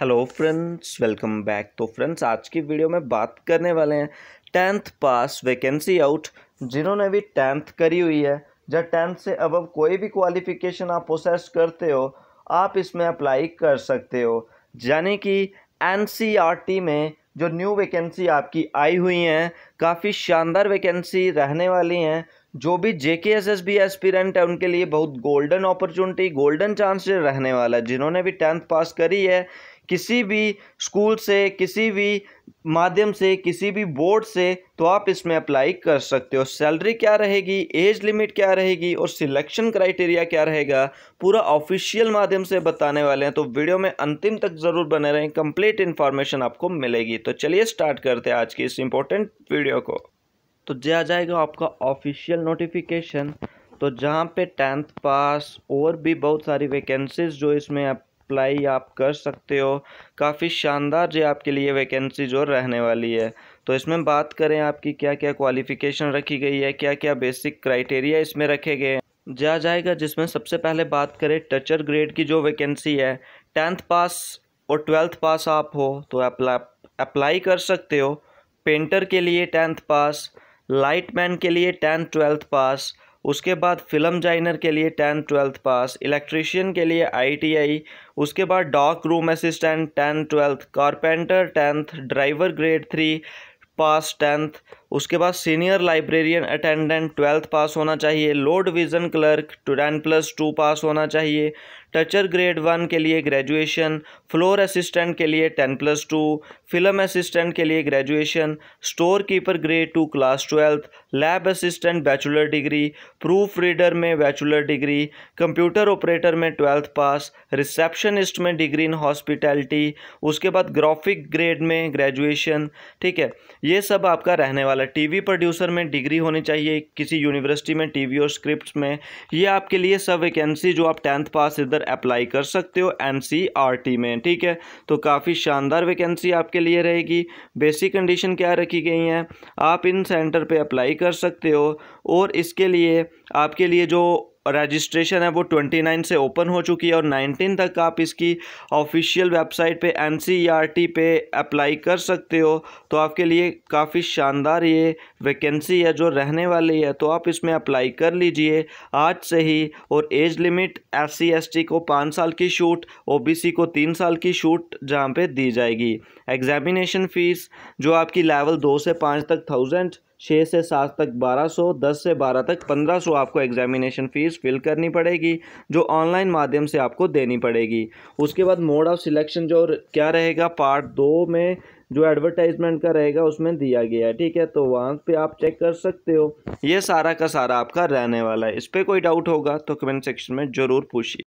hello friends welcome back तो friends आज की वीडियो में बात करने वाले हैं टेंथ पास वैकेंसी आउट जिन्होंने भी टेंथ करी हुई है जब टेंथ से अब अब कोई भी क्वालिफिकेशन आप प्रोसेस करते हो आप इसमें अप्लाई कर सकते हो यानी कि एनसीईआरटी e में जो न्यू वैकेंसी आपकी आई हुई हैं काफ़ी शानदार वैकेंसी रहने वाली हैं जो भी जे के एस एस बी एस्पिरेंट है उनके लिए बहुत गोल्डन अपॉर्चुनिटी गोल्डन चांस रहने वाला है जिन्होंने भी टेंथ पास करी है किसी भी स्कूल से किसी भी माध्यम से किसी भी बोर्ड से तो आप इसमें अप्लाई कर सकते हो सैलरी क्या रहेगी एज लिमिट क्या रहेगी और सिलेक्शन क्राइटेरिया क्या रहेगा पूरा ऑफिशियल माध्यम से बताने वाले हैं तो वीडियो में अंतिम तक ज़रूर बने रहें कंप्लीट इन्फॉर्मेशन आपको मिलेगी तो चलिए स्टार्ट करते हैं आज की इस इम्पोर्टेंट वीडियो को तो जे आ जाएगा आपका ऑफिशियल नोटिफिकेशन तो जहाँ पे टेंथ पास और भी बहुत सारी वैकेंसीज जो इसमें आप अप्लाई आप कर सकते हो काफ़ी शानदार जो आपके लिए वैकेंसी जो रहने वाली है तो इसमें बात करें आपकी क्या क्या क्वालिफ़िकेशन रखी गई है क्या क्या बेसिक क्राइटेरिया इसमें रखे गए हैं जा जाएगा जिसमें सबसे पहले बात करें टचर ग्रेड की जो वैकेंसी है टेंथ पास और ट्वेल्थ पास आप हो तो अप्ला अप्लाई कर सकते हो पेंटर के लिए टेंथ पास लाइटमैन के लिए टेंथ ट्वेल्थ पास उसके बाद फिल्म डिजाइनर के लिए टेंथ ट्वेल्थ पास इलेक्ट्रिशियन के लिए आईटीआई उसके बाद dark room assistant tenth twelfth carpenter tenth driver grade three pass tenth उसके बाद senior librarian attendant twelfth pass होना चाहिए lower division clerk ten plus two pass होना चाहिए टचर ग्रेड वन के लिए ग्रेजुएशन फ्लोर असिस्टेंट के लिए ten plus two film assistant के लिए graduation store keeper grade two class twelfth lab assistant bachelor degree proof reader में bachelor degree computer operator में ट्वेल्थ पास रिसेप्शनिस्ट में degree in hospitality उसके बाद graphic grade में ग्रेजुएशन ठीक है ये सब आपका रहने वाला वी प्रोड्यूसर में डिग्री होनी चाहिए किसी यूनिवर्सिटी में वी और स्क्रिप्ट में ये आपके लिए सब वैकेंसी जो आप टेंथ पास इधर अप्लाई कर सकते हो एन e में ठीक है तो काफ़ी शानदार वैकेंसी आपके लिए रहेगी बेसिक कंडीशन क्या रखी गई हैं आप इन सेंटर पे अप्लाई कर सकते हो और इसके लिए आपके लिए जो रजिस्ट्रेशन है वो 29 से ओपन हो चुकी है और 19 तक आप इसकी ऑफिशियल वेबसाइट पे एन e पे अप्लाई कर सकते हो तो आपके लिए काफ़ी शानदार ये वैकेंसी है जो रहने वाली है तो आप इसमें अप्लाई कर लीजिए आज से ही और एज लिमिट एस सी को पाँच साल की छूट ओ को तीन साल की छूट जहाँ पर दी जाएगी एग्जामिनेशन फ़ीस जो आपकी लेवल दो से पाँच तक थाउजेंड छः से सात तक बारह सौ दस से बारह तक पंद्रह सौ आपको एग्जामिनेशन फ़ीस फिल करनी पड़ेगी जो ऑनलाइन माध्यम से आपको देनी पड़ेगी उसके बाद मोड ऑफ सिलेक्शन जो क्या रहेगा पार्ट दो में जो एडवर्टाइजमेंट का रहेगा उसमें दिया गया है ठीक है तो वहाँ पे आप चेक कर सकते हो ये सारा का सारा आपका रहने वाला है इस पर कोई डाउट होगा तो कमेंट सेक्शन में ज़रूर पूछिए